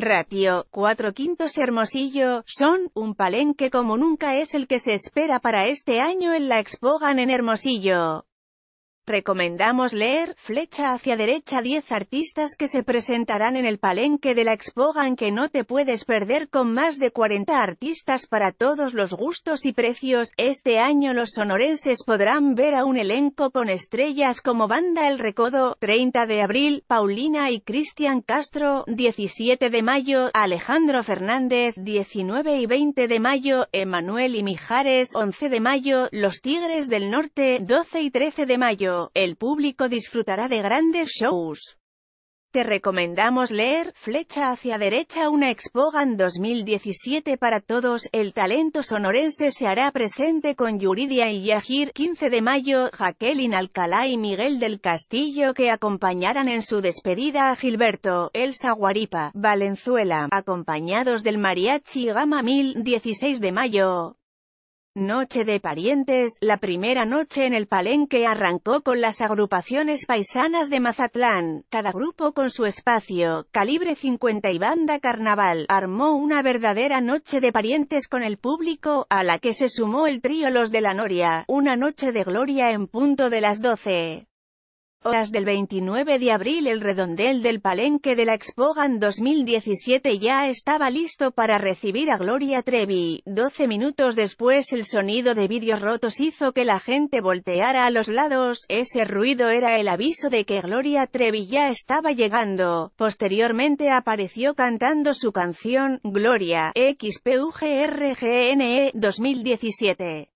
Ratio, 4 quintos Hermosillo, son, un palenque como nunca es el que se espera para este año en la Expogan en Hermosillo. Recomendamos leer, flecha hacia derecha 10 artistas que se presentarán en el palenque de la Expogan que no te puedes perder con más de 40 artistas para todos los gustos y precios. Este año los sonorenses podrán ver a un elenco con estrellas como Banda El Recodo, 30 de abril, Paulina y Cristian Castro, 17 de mayo, Alejandro Fernández, 19 y 20 de mayo, Emanuel y Mijares, 11 de mayo, Los Tigres del Norte, 12 y 13 de mayo el público disfrutará de grandes shows. Te recomendamos leer, flecha hacia derecha una Expogan 2017 para todos, el talento sonorense se hará presente con Yuridia y Yajir, 15 de mayo, Jaqueline Alcalá y Miguel del Castillo que acompañarán en su despedida a Gilberto, Elsa Guaripa, Valenzuela, acompañados del mariachi Gama 1000, 16 de mayo, Noche de Parientes, la primera noche en el Palenque arrancó con las agrupaciones paisanas de Mazatlán, cada grupo con su espacio, Calibre 50 y Banda Carnaval, armó una verdadera Noche de Parientes con el público, a la que se sumó el trío Los de la Noria, una noche de gloria en punto de las 12. Horas del 29 de abril el redondel del palenque de la Expogan 2017 ya estaba listo para recibir a Gloria Trevi. 12 minutos después el sonido de vídeos rotos hizo que la gente volteara a los lados, ese ruido era el aviso de que Gloria Trevi ya estaba llegando. Posteriormente apareció cantando su canción, Gloria, XPUGRGNE 2017.